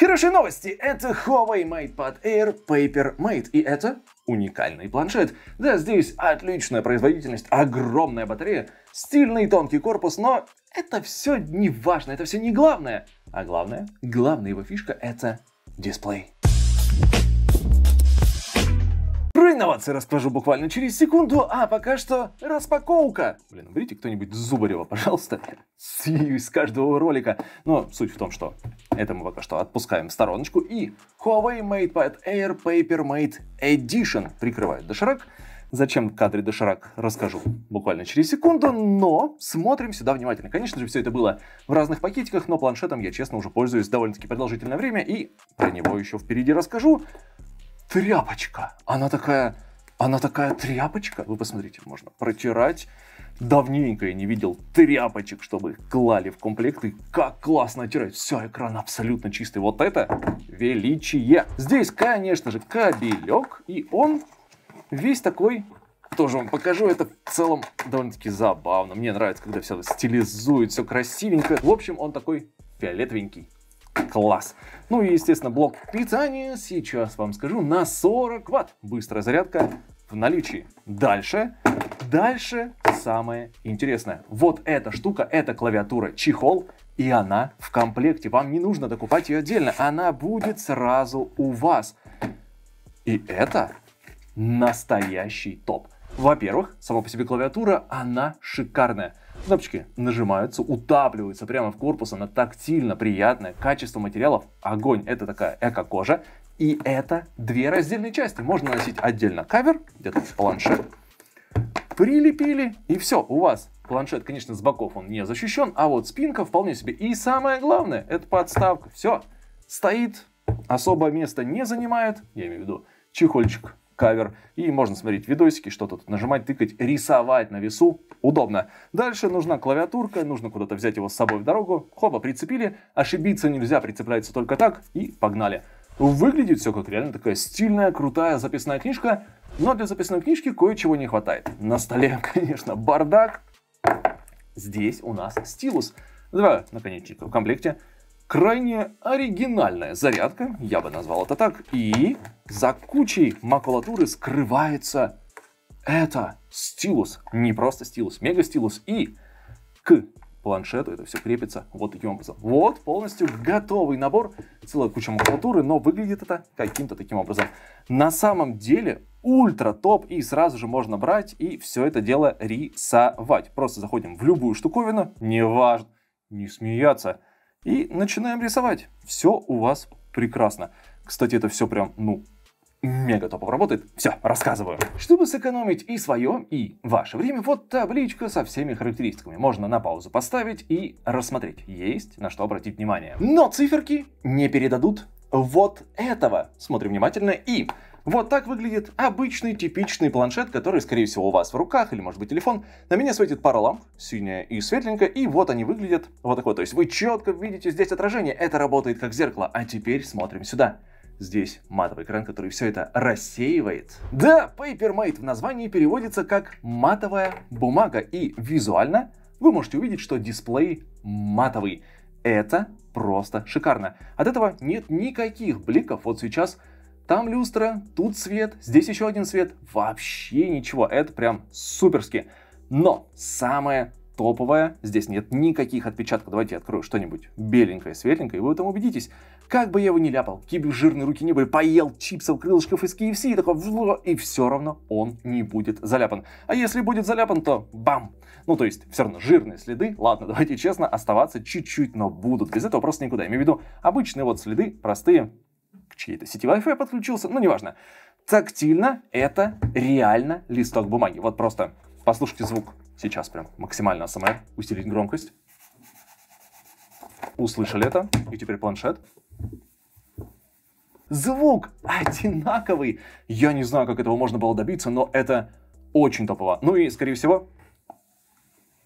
Хорошие новости! Это Huawei MatePad Air Paper Mate, и это уникальный планшет. Да, здесь отличная производительность, огромная батарея, стильный тонкий корпус, но это все не важно, это все не главное. А главное, главная его фишка это дисплей. Про инновации расскажу буквально через секунду, а пока что распаковка. Блин, уберите кто-нибудь Зубарева, пожалуйста. из каждого ролика. Но суть в том, что это мы пока что отпускаем в стороночку. И Huawei MatePad Air Paper Mate Edition прикрывает доширак. Зачем в кадре доширак, расскажу буквально через секунду, но смотрим сюда внимательно. Конечно же, все это было в разных пакетиках, но планшетом я, честно, уже пользуюсь довольно-таки продолжительное время, и про него еще впереди расскажу. Тряпочка. Она такая... Она такая тряпочка. Вы посмотрите, можно протирать Давненько я не видел тряпочек, чтобы их клали в комплекты. Как классно тирать, Все, экран абсолютно чистый. Вот это величие. Здесь, конечно же, кабелек. И он весь такой тоже вам покажу. Это в целом довольно-таки забавно. Мне нравится, когда все стилизует, все красивенько. В общем, он такой фиолетовенький. Класс. Ну и, естественно, блок питания, сейчас вам скажу, на 40 ватт. Быстрая зарядка в наличии. Дальше, дальше самое интересное. Вот эта штука, эта клавиатура чехол, и она в комплекте. Вам не нужно докупать ее отдельно, она будет сразу у вас. И это настоящий топ. Во-первых, сама по себе клавиатура, она шикарная. Кнопочки нажимаются, утапливаются прямо в корпус, она тактильно приятная, качество материалов огонь, это такая эко-кожа. И это две раздельные части. Можно носить отдельно кавер, где-то планшет, прилепили, и все, у вас планшет, конечно, с боков он не защищен, а вот спинка вполне себе. И самое главное, это подставка, все, стоит, особое место не занимает, я имею в виду чехольчик, кавер, и можно смотреть видосики, что-то тут нажимать, тыкать, рисовать на весу, удобно. Дальше нужна клавиатурка, нужно куда-то взять его с собой в дорогу, хоба, прицепили, ошибиться нельзя, прицепляется только так, и погнали. Выглядит все как реально такая стильная, крутая записная книжка, но для записной книжки кое-чего не хватает. На столе, конечно, бардак. Здесь у нас стилус. Два наконечника в комплекте. Крайне оригинальная зарядка, я бы назвал это так. И за кучей макулатуры скрывается это стилус. Не просто стилус, мега стилус. И к планшету это все крепится вот таким образом. Вот полностью готовый набор, целая куча макулатуры, но выглядит это каким-то таким образом. На самом деле ультра топ и сразу же можно брать и все это дело рисовать. Просто заходим в любую штуковину, неважно, не смеяться, и начинаем рисовать. Все у вас прекрасно. Кстати, это все прям, ну, Мега топов работает. Все, рассказываю. Чтобы сэкономить и свое, и ваше время, вот табличка со всеми характеристиками. Можно на паузу поставить и рассмотреть. Есть на что обратить внимание. Но циферки не передадут вот этого. Смотрим внимательно и... Вот так выглядит обычный типичный планшет, который, скорее всего, у вас в руках или, может быть, телефон. На меня светит пара ламп, синяя и светленькая, и вот они выглядят вот такой. То есть вы четко видите здесь отражение, это работает как зеркало. А теперь смотрим сюда здесь матовый экран, который все это рассеивает. Да, Papermate в названии переводится как матовая бумага, и визуально вы можете увидеть, что дисплей матовый. Это просто шикарно. От этого нет никаких бликов. Вот сейчас там люстра, тут свет, здесь еще один свет. Вообще ничего. Это прям суперски. Но самое топовая, здесь нет никаких отпечатков. Давайте я открою что-нибудь беленькое, светленькое, и вы в этом убедитесь. Как бы я его не ляпал, какие жирные руки не были, поел чипсов, крылышков из KFC, и такой, и все равно он не будет заляпан. А если будет заляпан, то бам! Ну, то есть, все равно жирные следы, ладно, давайте честно, оставаться чуть-чуть, но будут. Без этого просто никуда. Я имею в виду обычные вот следы, простые, к чьей-то сети Wi-Fi подключился, ну, неважно. Тактильно это реально листок бумаги. Вот просто послушайте звук. Сейчас прям максимально АСМР, усилить громкость. Услышали это, и теперь планшет. Звук одинаковый. Я не знаю, как этого можно было добиться, но это очень топово. Ну и, скорее всего,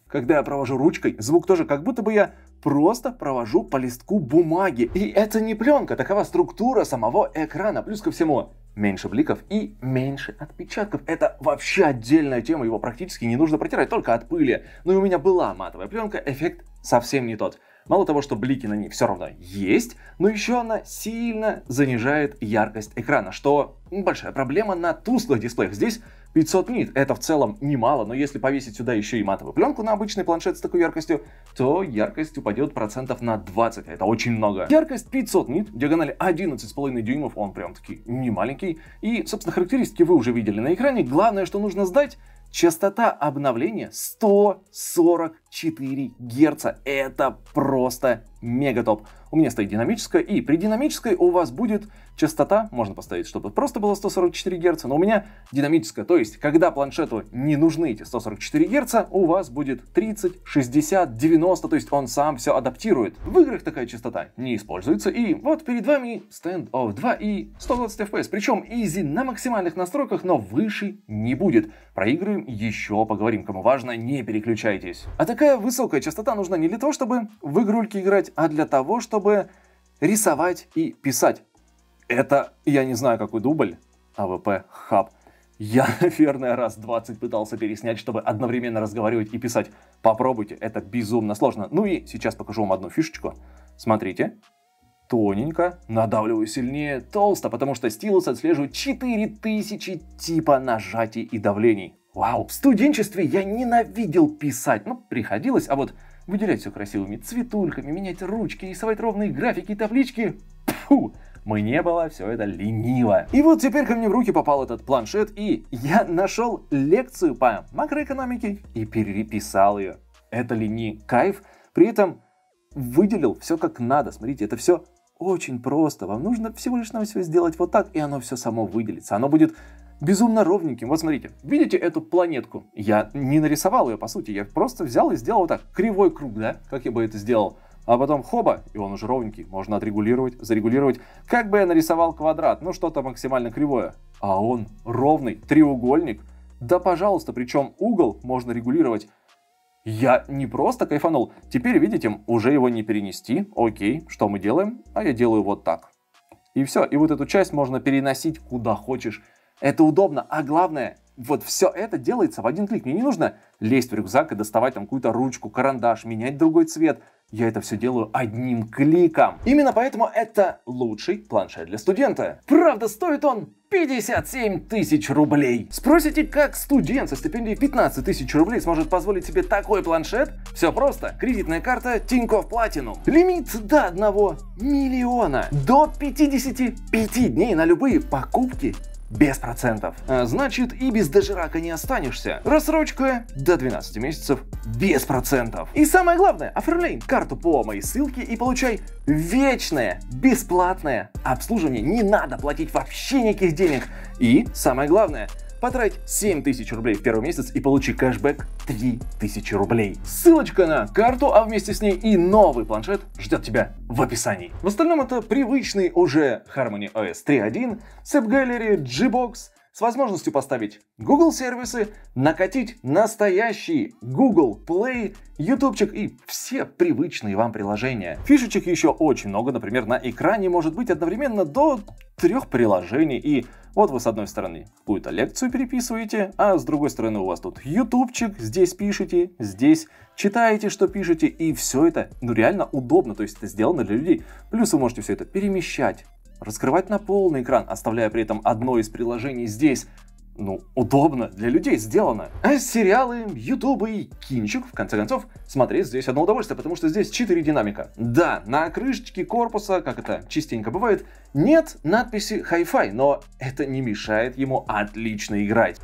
когда я провожу ручкой, звук тоже как будто бы я просто провожу по листку бумаги. И это не пленка, такова структура самого экрана. Плюс ко всему, меньше бликов и меньше отпечатков. Это вообще отдельная тема, его практически не нужно протирать, только от пыли. Но ну и у меня была матовая пленка, эффект совсем не тот. Мало того, что блики на ней все равно есть, но еще она сильно занижает яркость экрана, что большая проблема на тусклых дисплеях. Здесь 500 нит. Это в целом немало, но если повесить сюда еще и матовую пленку на обычный планшет с такой яркостью, то яркость упадет процентов на 20, это очень много. Яркость 500 нит, диагональ 11,5 дюймов, он прям таки не маленький. И, собственно, характеристики вы уже видели на экране. Главное, что нужно сдать, частота обновления 140 4 Гц. Это просто мега топ. У меня стоит динамическая, и при динамической у вас будет частота, можно поставить, чтобы просто было 144 Гц, но у меня динамическая, то есть, когда планшету не нужны эти 144 Гц, у вас будет 30, 60, 90, то есть он сам все адаптирует. В играх такая частота не используется, и вот перед вами Stand of 2 и 120 FPS, причем Easy на максимальных настройках, но выше не будет. Про игры еще поговорим, кому важно, не переключайтесь. А такая Такая высокая частота нужна не для того, чтобы в игрульки играть, а для того, чтобы рисовать и писать. Это, я не знаю, какой дубль, АВП, хаб. Я, наверное, раз 20 пытался переснять, чтобы одновременно разговаривать и писать. Попробуйте, это безумно сложно. Ну и сейчас покажу вам одну фишечку. Смотрите. Тоненько, надавливаю сильнее, толсто, потому что стилус отслеживает 4000 типа нажатий и давлений. Вау, в студенчестве я ненавидел писать, ну приходилось, а вот выделять все красивыми цветульками, менять ручки, рисовать ровные графики и таблички, фу, мне было все это лениво. И вот теперь ко мне в руки попал этот планшет, и я нашел лекцию по макроэкономике и переписал ее. Это лени кайф, при этом выделил все как надо. Смотрите, это все очень просто. Вам нужно всего лишь навсего сделать вот так, и оно все само выделится. Оно будет безумно ровненьким. Вот смотрите, видите эту планетку? Я не нарисовал ее, по сути, я просто взял и сделал вот так, кривой круг, да, как я бы это сделал. А потом хоба, и он уже ровненький, можно отрегулировать, зарегулировать. Как бы я нарисовал квадрат, ну что-то максимально кривое. А он ровный, треугольник. Да пожалуйста, причем угол можно регулировать. Я не просто кайфанул. Теперь, видите, уже его не перенести. Окей, что мы делаем? А я делаю вот так. И все, и вот эту часть можно переносить куда хочешь. Это удобно. А главное, вот все это делается в один клик. Мне не нужно лезть в рюкзак и доставать там какую-то ручку, карандаш, менять другой цвет. Я это все делаю одним кликом. Именно поэтому это лучший планшет для студента. Правда, стоит он 57 тысяч рублей. Спросите, как студент со стипендией 15 тысяч рублей сможет позволить себе такой планшет? Все просто. Кредитная карта Тинькофф Платину. Лимит до 1 миллиона. До 55 дней на любые покупки без процентов. А значит, и без дожирака не останешься. Рассрочка до 12 месяцев без процентов. И самое главное, оформляй карту по моей ссылке и получай вечное, бесплатное обслуживание. Не надо платить вообще никаких денег. И самое главное – Потрать 7000 рублей в первый месяц и получи кэшбэк 3000 рублей. Ссылочка на карту, а вместе с ней и новый планшет ждет тебя в описании. В остальном это привычный уже Harmony OS 3.1, Sep Gallery, box с возможностью поставить Google сервисы, накатить настоящий Google Play, ютубчик и все привычные вам приложения. Фишечек еще очень много, например, на экране может быть одновременно до трех приложений и вот вы с одной стороны какую-то лекцию переписываете, а с другой стороны у вас тут ютубчик, здесь пишете, здесь читаете, что пишете, и все это ну реально удобно, то есть это сделано для людей. Плюс вы можете все это перемещать, раскрывать на полный экран, оставляя при этом одно из приложений здесь, ну, удобно для людей сделано. А сериалы, ютубы и кинчик, в конце концов, смотреть здесь одно удовольствие, потому что здесь 4 динамика. Да, на крышечке корпуса, как это частенько бывает, нет надписи Hi-Fi, но это не мешает ему отлично играть.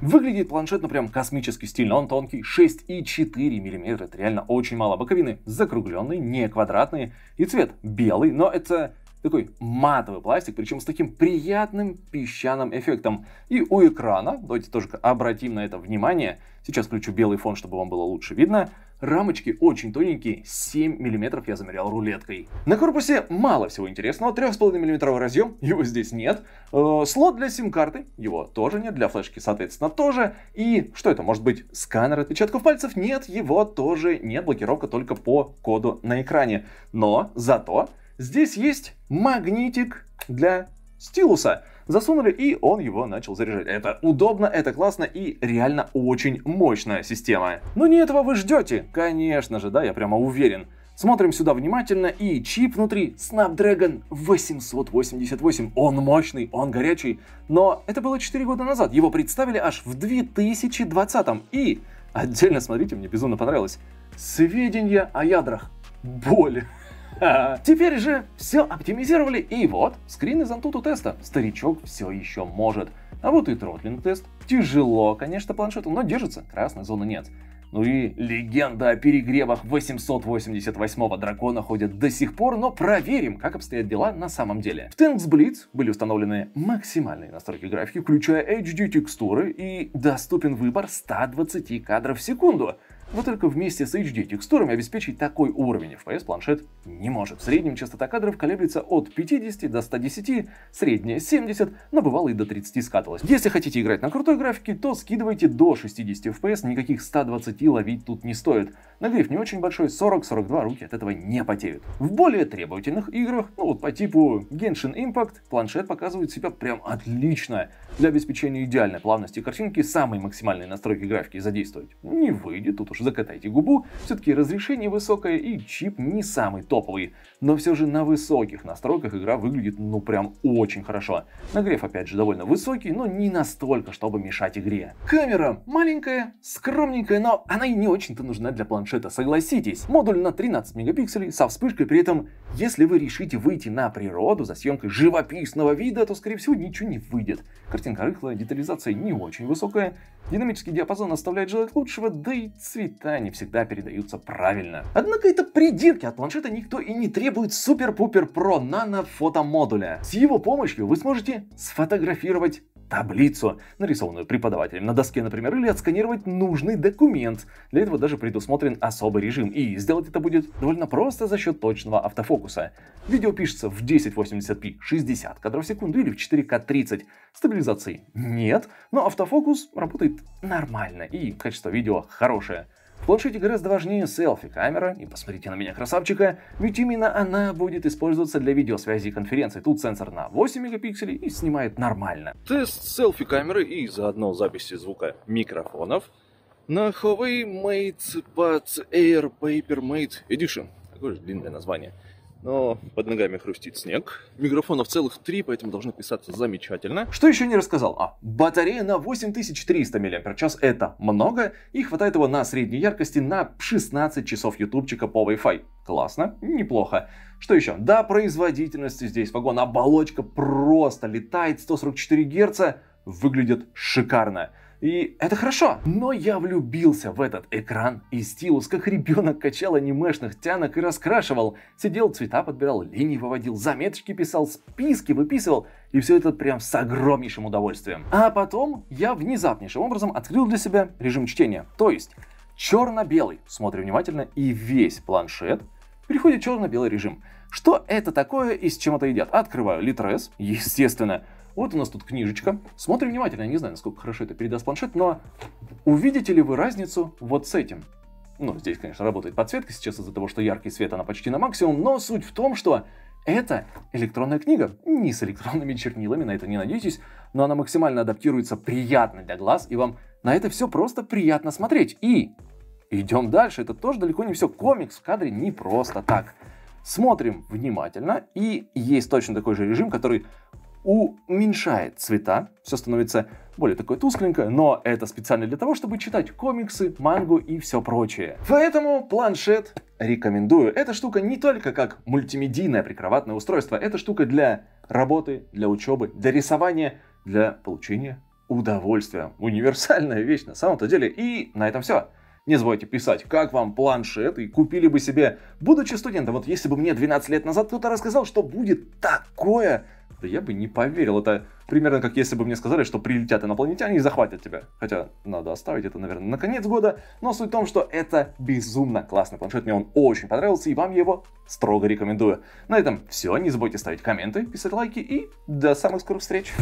Выглядит планшет ну прям космически стильно, он тонкий, 6,4 мм, это реально очень мало. Боковины закругленные, не квадратные, и цвет белый, но это такой матовый пластик, причем с таким приятным песчаным эффектом. И у экрана, давайте тоже обратим на это внимание, сейчас включу белый фон, чтобы вам было лучше видно, Рамочки очень тоненькие, 7 мм я замерял рулеткой. На корпусе мало всего интересного, 3,5 мм разъем, его здесь нет. Э, слот для сим-карты, его тоже нет, для флешки, соответственно, тоже. И что это может быть? Сканер отпечатков пальцев? Нет, его тоже нет, блокировка только по коду на экране. Но зато здесь есть магнитик для стилуса засунули, и он его начал заряжать. Это удобно, это классно и реально очень мощная система. Но ну, не этого вы ждете, конечно же, да, я прямо уверен. Смотрим сюда внимательно, и чип внутри Snapdragon 888. Он мощный, он горячий, но это было 4 года назад, его представили аж в 2020. И, отдельно смотрите, мне безумно понравилось, сведения о ядрах. Боль. Теперь же все оптимизировали, и вот скрин из Antutu теста. Старичок все еще может. А вот и тротлинг тест. Тяжело, конечно, планшету, но держится, красной зоны нет. Ну и легенда о перегревах 888-го дракона ходит до сих пор, но проверим, как обстоят дела на самом деле. В Tanks Blitz были установлены максимальные настройки графики, включая HD-текстуры, и доступен выбор 120 кадров в секунду но только вместе с HD-текстурами обеспечить такой уровень FPS планшет не может. В среднем частота кадров колеблется от 50 до 110, средняя 70, но бывало и до 30 скатывалось Если хотите играть на крутой графике, то скидывайте до 60 FPS, никаких 120 ловить тут не стоит. Нагрев не очень большой, 40-42 руки от этого не потеют. В более требовательных играх, ну вот по типу Genshin Impact, планшет показывает себя прям отлично. Для обеспечения идеальной плавности картинки самые максимальные настройки графики задействовать не выйдет, тут уж закатайте губу. Все-таки разрешение высокое и чип не самый топовый, но все же на высоких настройках игра выглядит ну прям очень хорошо. Нагрев опять же довольно высокий, но не настолько, чтобы мешать игре. Камера маленькая, скромненькая, но она и не очень-то нужна для планшета планшета. Согласитесь, модуль на 13 мегапикселей со вспышкой, при этом, если вы решите выйти на природу за съемкой живописного вида, то, скорее всего, ничего не выйдет. Картинка рыхлая, детализация не очень высокая, динамический диапазон оставляет желать лучшего, да и цвета не всегда передаются правильно. Однако это придирки, от планшета никто и не требует супер-пупер-про нано-фотомодуля. С его помощью вы сможете сфотографировать таблицу, нарисованную преподавателем на доске, например, или отсканировать нужный документ. Для этого даже предусмотрен особый режим, и сделать это будет довольно просто за счет точного автофокуса. Видео пишется в 1080p 60 кадров в секунду или в 4К 30. Стабилизации нет, но автофокус работает нормально и качество видео хорошее. Площадь гораздо важнее селфи-камера, и посмотрите на меня, красавчика, ведь именно она будет использоваться для видеосвязи и конференции. Тут сенсор на 8 мегапикселей и снимает нормально. Тест селфи-камеры и заодно записи звука микрофонов на Huawei Mate MatePad Air Paper Mate Edition. какое же длинное название – но под ногами хрустит снег. Микрофонов целых три, поэтому должно писаться замечательно. Что еще не рассказал? А, батарея на 8300 мАч — это много, и хватает его на средней яркости на 16 часов ютубчика по Wi-Fi. Классно, неплохо. Что еще? Да, производительности здесь вагон, оболочка просто летает, 144 Гц, выглядит шикарно. И это хорошо. Но я влюбился в этот экран и стилус, как ребенок качал анимешных тянок и раскрашивал. Сидел, цвета подбирал, линии выводил, заметочки писал, списки выписывал. И все это прям с огромнейшим удовольствием. А потом я внезапнейшим образом открыл для себя режим чтения. То есть черно-белый, Смотрю внимательно, и весь планшет переходит в черно-белый режим. Что это такое и с чем это едят? Открываю Litres, естественно, вот у нас тут книжечка. Смотрим внимательно, я не знаю, насколько хорошо это передаст планшет, но увидите ли вы разницу вот с этим? Ну, здесь, конечно, работает подсветка сейчас из-за того, что яркий свет, она почти на максимум, но суть в том, что это электронная книга, не с электронными чернилами, на это не надейтесь, но она максимально адаптируется приятно для глаз, и вам на это все просто приятно смотреть. И идем дальше, это тоже далеко не все. Комикс в кадре не просто так. Смотрим внимательно, и есть точно такой же режим, который уменьшает цвета, все становится более такое тускленькое, но это специально для того, чтобы читать комиксы, мангу и все прочее. Поэтому планшет рекомендую. Эта штука не только как мультимедийное прикроватное устройство, эта штука для работы, для учебы, для рисования, для получения удовольствия. Универсальная вещь на самом-то деле. И на этом все. Не забывайте писать, как вам планшет, и купили бы себе, будучи студентом. Вот если бы мне 12 лет назад кто-то рассказал, что будет такое да я бы не поверил. Это примерно как если бы мне сказали, что прилетят инопланетяне и захватят тебя. Хотя надо оставить это, наверное, на конец года. Но суть в том, что это безумно классный планшет. Мне он очень понравился и вам его строго рекомендую. На этом все. Не забудьте ставить комменты, писать лайки и до самых скорых встреч.